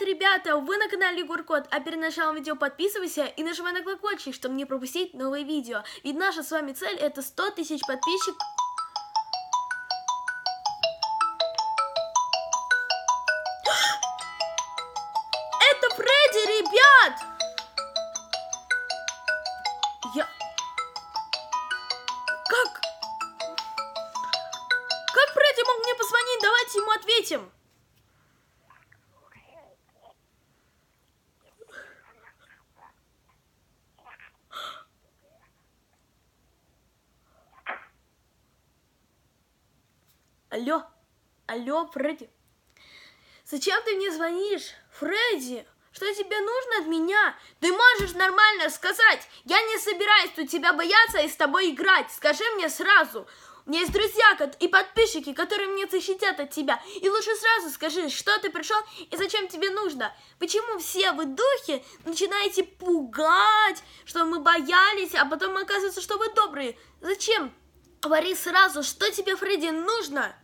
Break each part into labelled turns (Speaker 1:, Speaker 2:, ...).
Speaker 1: Привет, ребята! Вы на канале Егор а перед началом видео подписывайся и нажимай на колокольчик, чтобы не пропустить новые видео. Ведь наша с вами цель это 100 тысяч подписчиков. это Фредди, ребят! Я... Как? Как Фредди мог мне позвонить? Давайте ему ответим. Алло, алло, Фредди. Зачем ты мне звонишь, Фредди? Что тебе нужно от меня? Ты можешь нормально сказать. Я не собираюсь тут тебя бояться и с тобой играть. Скажи мне сразу. У меня есть друзья и подписчики, которые мне защитят от тебя. И лучше сразу скажи, что ты пришел и зачем тебе нужно. Почему все вы духи начинаете пугать, что мы боялись, а потом оказывается, что вы добрые? Зачем? Говори сразу, что тебе, Фредди, нужно?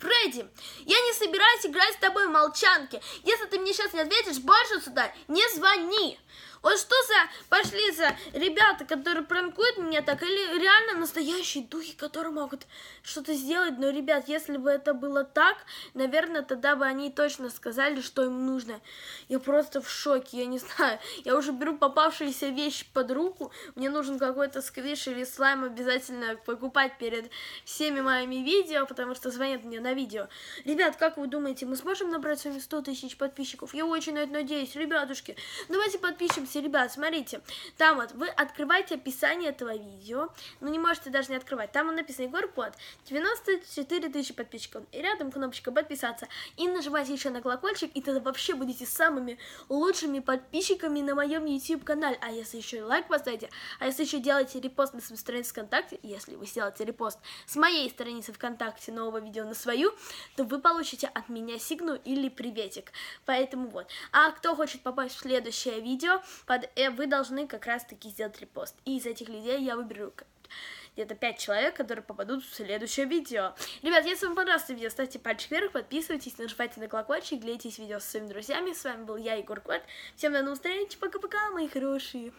Speaker 1: Фредди, я не собираюсь играть с тобой в молчанки. Если ты мне сейчас не ответишь, больше сюда не звони. Вот что за пошли за ребята, которые пранкуют меня так, или реально настоящие духи, которые могут что-то сделать. Но, ребят, если бы это было так, наверное, тогда бы они точно сказали, что им нужно. Я просто в шоке, я не знаю. Я уже беру попавшиеся вещи под руку. Мне нужен какой-то сквиш или слайм обязательно покупать перед всеми моими видео, потому что звонят мне на видео. Ребят, как вы думаете, мы сможем набрать с вами 100 тысяч подписчиков? Я очень на это надеюсь. Ребятушки, давайте подпишемся можете, ребят, смотрите, там вот вы открываете описание этого видео, ну не можете даже не открывать, там написано Егор Кот, 94 тысячи подписчиков, и рядом кнопочка подписаться, и нажимайте еще на колокольчик, и тогда вообще будете самыми лучшими подписчиками на моем YouTube канале, а если еще и лайк поставите, а если еще делаете репост на своей странице ВКонтакте, если вы сделаете репост с моей страницы ВКонтакте нового видео на свою, то вы получите от меня сигну или приветик, поэтому вот, а кто хочет попасть в следующее видео, под, э, вы должны как раз-таки сделать репост. И из этих людей я выберу где-то 5 человек, которые попадут в следующее видео. Ребят, если вам понравилось это видео, ставьте пальчик вверх, подписывайтесь, нажимайте на колокольчик, делитесь видео со своими друзьями. С вами был я, Егор Кот. Всем до новых встреч, пока-пока, мои хорошие.